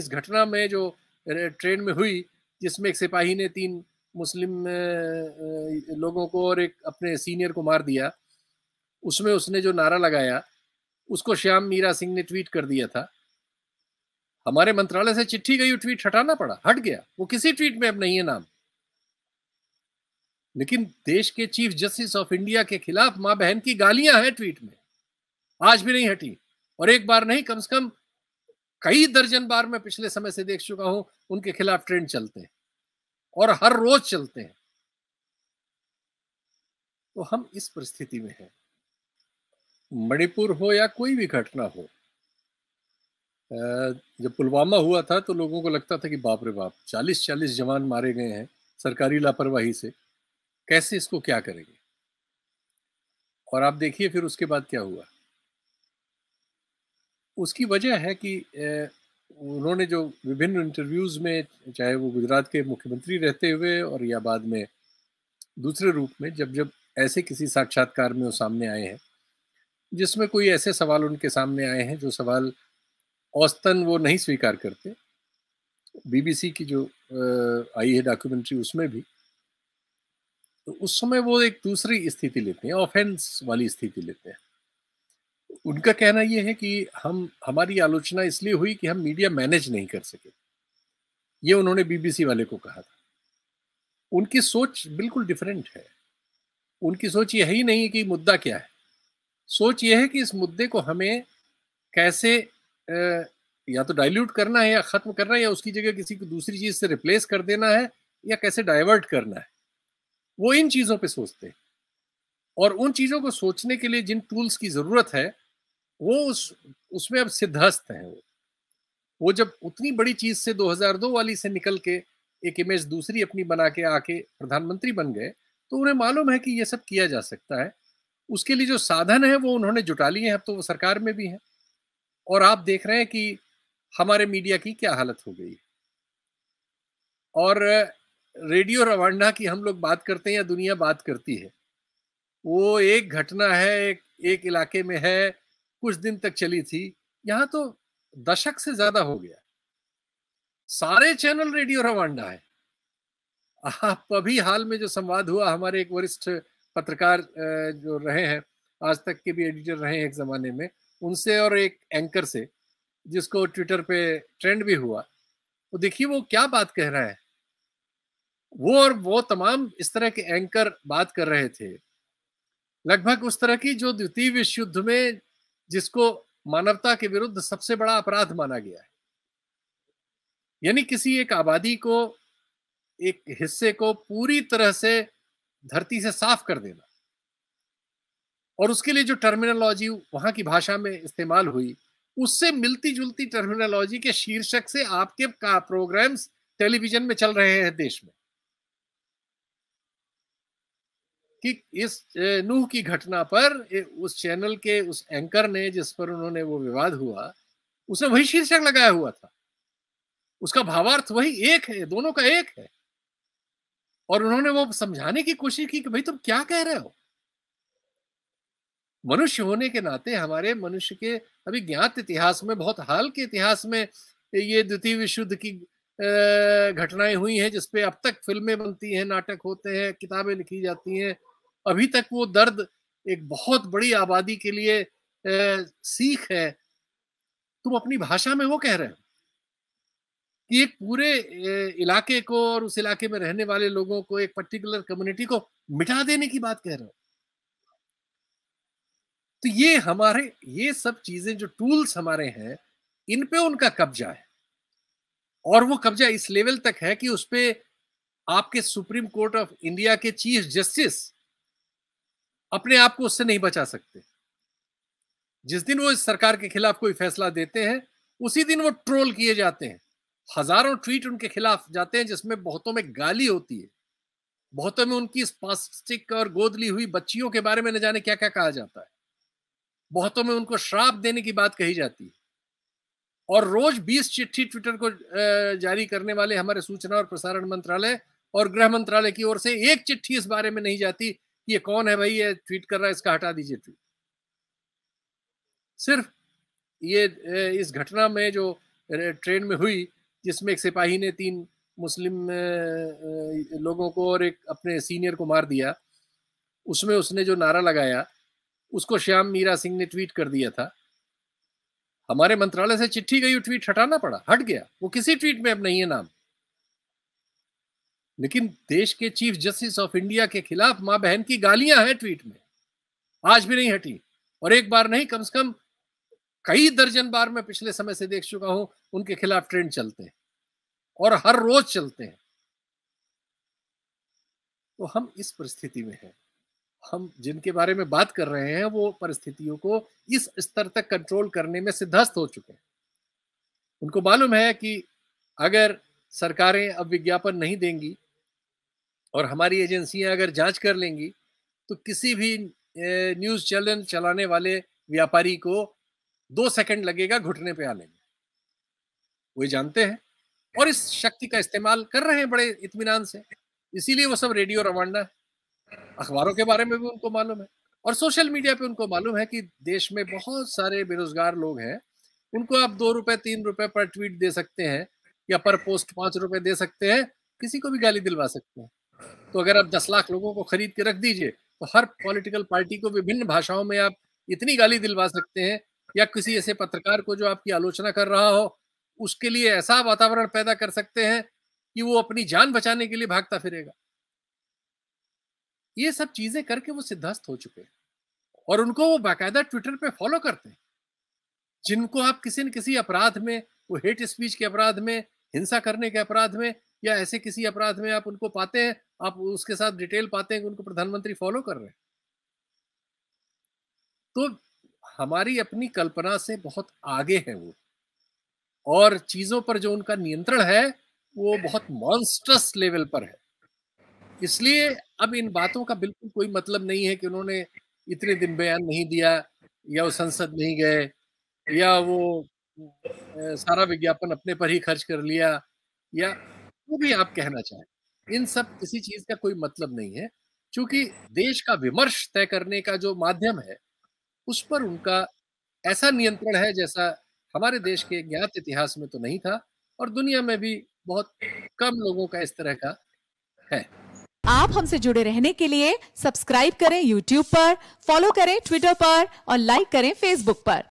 इस घटना में जो ट्रेन में हुई जिसमें एक सिपाही ने तीन मुस्लिम लोगों को और एक अपने सीनियर को मार दिया उसमें उसने जो नारा लगाया उसको श्याम मीरा सिंह ने ट्वीट कर दिया था हमारे मंत्रालय से चिट्ठी गई ट्वीट हटाना पड़ा हट गया वो किसी ट्वीट में अब नहीं है नाम लेकिन देश के चीफ जस्टिस ऑफ इंडिया के खिलाफ मां बहन की गालियां हैं ट्वीट में आज भी नहीं हटी और एक बार नहीं कम से कम कई दर्जन बार मैं पिछले समय से देख चुका हूं उनके खिलाफ ट्रेंड चलते हैं और हर रोज चलते हैं तो हम इस परिस्थिति में हैं मणिपुर हो या कोई भी घटना हो जब पुलवामा हुआ था तो लोगों को लगता था कि बाप रे बाप चालीस चालीस जवान मारे गए हैं सरकारी लापरवाही से कैसे इसको क्या करेंगे और आप देखिए फिर उसके बाद क्या हुआ उसकी वजह है कि उन्होंने जो विभिन्न इंटरव्यूज़ में चाहे वो गुजरात के मुख्यमंत्री रहते हुए और या बाद में दूसरे रूप में जब जब ऐसे किसी साक्षात्कार में वो सामने आए हैं जिसमें कोई ऐसे सवाल उनके सामने आए हैं जो सवाल औस्तन वो नहीं स्वीकार करते बीबीसी की जो आई है डॉक्यूमेंट्री उसमें भी तो उस समय वो एक दूसरी स्थिति लेते हैं ऑफेंस वाली स्थिति लेते हैं उनका कहना यह है कि हम हमारी आलोचना इसलिए हुई कि हम मीडिया मैनेज नहीं कर सके ये उन्होंने बीबीसी वाले को कहा था उनकी सोच बिल्कुल डिफरेंट है उनकी सोच यही नहीं है कि मुद्दा क्या है सोच यह है कि इस मुद्दे को हमें कैसे या तो डाइल्यूट करना है या ख़त्म करना है या उसकी जगह किसी को दूसरी चीज़ से रिप्लेस कर देना है या कैसे डाइवर्ट करना है वो इन चीज़ों पे सोचते हैं और उन चीज़ों को सोचने के लिए जिन टूल्स की ज़रूरत है वो उस उसमें अब सिद्धस्त हैं वो वो जब उतनी बड़ी चीज से 2002 वाली से निकल के एक इमेज दूसरी अपनी बना के आके प्रधानमंत्री बन गए तो उन्हें मालूम है कि ये सब किया जा सकता है उसके लिए जो साधन है वो उन्होंने जुटा लिए हैं अब तो वो सरकार में भी हैं और आप देख रहे हैं कि हमारे मीडिया की क्या हालत हो गई और रेडियो रवांडा की हम लोग बात करते हैं या दुनिया बात करती है वो एक घटना है एक, एक इलाके में है कुछ दिन तक चली थी यहाँ तो दशक से ज्यादा हो गया सारे चैनल रेडियो रवांडा है आप अभी हाल में जो संवाद हुआ हमारे एक वरिष्ठ पत्रकार जो रहे हैं आज तक के भी एडिटर रहे हैं एक जमाने में उनसे और एक एंकर से जिसको ट्विटर पे ट्रेंड भी हुआ तो देखिए वो क्या बात कह रहा है वो और वो तमाम इस तरह के एंकर बात कर रहे थे लगभग उस तरह की जो द्वितीय विश्व युद्ध में जिसको मानवता के विरुद्ध सबसे बड़ा अपराध माना गया है यानी किसी एक आबादी को एक हिस्से को पूरी तरह से धरती से साफ कर देना और उसके लिए जो टर्मिनोलॉजी वहां की भाषा में इस्तेमाल हुई उससे मिलती जुलती टर्मिनोलॉजी के शीर्षक से आपके का प्रोग्राम्स टेलीविजन में चल रहे हैं देश में कि इस नूह की घटना पर उस चैनल के उस एंकर ने जिस पर उन्होंने वो विवाद हुआ उसने वही शीर्षक लगाया हुआ था उसका भावार्थ वही एक है दोनों का एक है और उन्होंने वो समझाने की कोशिश की कि भाई तुम क्या कह रहे हो मनुष्य होने के नाते हमारे मनुष्य के अभी ज्ञात इतिहास में बहुत हाल के इतिहास में ये द्वितीय विश्व की घटनाएं हुई हैं जिसपे अब तक फिल्में बनती हैं नाटक होते हैं किताबें लिखी जाती हैं अभी तक वो दर्द एक बहुत बड़ी आबादी के लिए ए, सीख है तुम अपनी भाषा में वो कह रहे हो कि एक पूरे ए, इलाके को और उस इलाके में रहने वाले लोगों को एक पर्टिकुलर कम्युनिटी को मिटा देने की बात कह रहे हो तो ये हमारे ये सब चीजें जो टूल्स हमारे हैं इन पे उनका कब्जा है और वो कब्जा इस लेवल तक है कि उस पर आपके सुप्रीम कोर्ट ऑफ इंडिया के चीफ जस्टिस अपने आप को उससे नहीं बचा सकते जिस दिन वो इस सरकार के खिलाफ कोई फैसला देते हैं उसी दिन वो ट्रोल किए जाते हैं हजारों ट्वीट उनके खिलाफ जाते हैं जिसमें बहुतों में गाली होती है बहुतों में उनकी स्पास्टिक और गोद ली हुई बच्चियों के बारे में न जाने क्या क्या कहा जाता है बहुतों में उनको श्राप देने की बात कही जाती है और रोज 20 चिट्ठी ट्विटर को जारी करने वाले हमारे सूचना और प्रसारण मंत्रालय और गृह मंत्रालय की ओर से एक चिट्ठी इस बारे में नहीं जाती ये कौन है भाई ये ट्वीट कर रहा है इसका हटा दीजिए ट्वीट सिर्फ ये इस घटना में जो ट्रेन में हुई जिसमें एक सिपाही ने तीन मुस्लिम लोगों को और एक अपने सीनियर को मार दिया उसमें उसने जो नारा लगाया उसको श्याम मीरा सिंह ने ट्वीट कर दिया था हमारे मंत्रालय से चिट्ठी गई ट्वीट हटाना पड़ा हट गया वो किसी ट्वीट में अब नहीं है नाम लेकिन देश के चीफ जस्टिस ऑफ इंडिया के खिलाफ माँ बहन की गालियां हैं ट्वीट में आज भी नहीं हटी और एक बार नहीं कम से कम कई दर्जन बार मैं पिछले समय से देख चुका हूं उनके खिलाफ ट्रेंड चलते हैं और हर रोज चलते हैं तो हम इस परिस्थिति में हैं हम जिनके बारे में बात कर रहे हैं वो परिस्थितियों को इस स्तर तक कंट्रोल करने में सिद्धस्त हो चुके हैं उनको मालूम है कि अगर सरकारें अब विज्ञापन नहीं देंगी और हमारी एजेंसियां अगर जांच कर लेंगी तो किसी भी न्यूज़ चैनल चलाने वाले व्यापारी को दो सेकंड लगेगा घुटने पे आने में वो जानते हैं और इस शक्ति का इस्तेमाल कर रहे हैं बड़े इतमान से इसीलिए वो सब रेडियो रवाना है अखबारों के बारे में भी उनको मालूम है और सोशल मीडिया पे उनको मालूम है कि देश में बहुत सारे बेरोजगार लोग हैं उनको आप दो रुपए तीन रुपए पर ट्वीट दे सकते हैं या पर पोस्ट पांच रुपए दे सकते हैं किसी को भी गाली दिलवा सकते हैं तो अगर आप दस लाख लोगों को खरीद के रख दीजिए तो हर पॉलिटिकल पार्टी को विभिन्न भाषाओं में आप इतनी गाली दिलवा सकते हैं या किसी ऐसे पत्रकार को जो आपकी आलोचना कर रहा हो उसके लिए ऐसा वातावरण पैदा कर सकते हैं कि वो अपनी जान बचाने के लिए भागता फिरेगा ये सब चीजें करके वो सिद्धस्त हो चुके हैं और उनको वो बाकायदा ट्विटर पे फॉलो करते हैं जिनको आप किसी न किसी अपराध में वो हेट स्पीच के अपराध में हिंसा करने के अपराध में या ऐसे किसी अपराध में आप उनको पाते हैं आप उसके साथ डिटेल पाते हैं कि उनको प्रधानमंत्री फॉलो कर रहे हैं तो हमारी अपनी कल्पना से बहुत आगे है वो और चीजों पर जो उनका नियंत्रण है वो बहुत मॉन्स्ट्रस लेवल पर है इसलिए अब इन बातों का बिल्कुल कोई मतलब नहीं है कि उन्होंने इतने दिन बयान नहीं दिया या वो संसद नहीं गए या वो सारा विज्ञापन अपने पर ही खर्च कर लिया या वो भी आप कहना चाहें इन सब किसी चीज का कोई मतलब नहीं है क्योंकि देश का विमर्श तय करने का जो माध्यम है उस पर उनका ऐसा नियंत्रण है जैसा हमारे देश के ज्ञात इतिहास में तो नहीं था और दुनिया में भी बहुत कम लोगों का इस तरह का है आप हमसे जुड़े रहने के लिए सब्सक्राइब करें यूट्यूब पर फॉलो करें ट्विटर पर और लाइक करें फेसबुक पर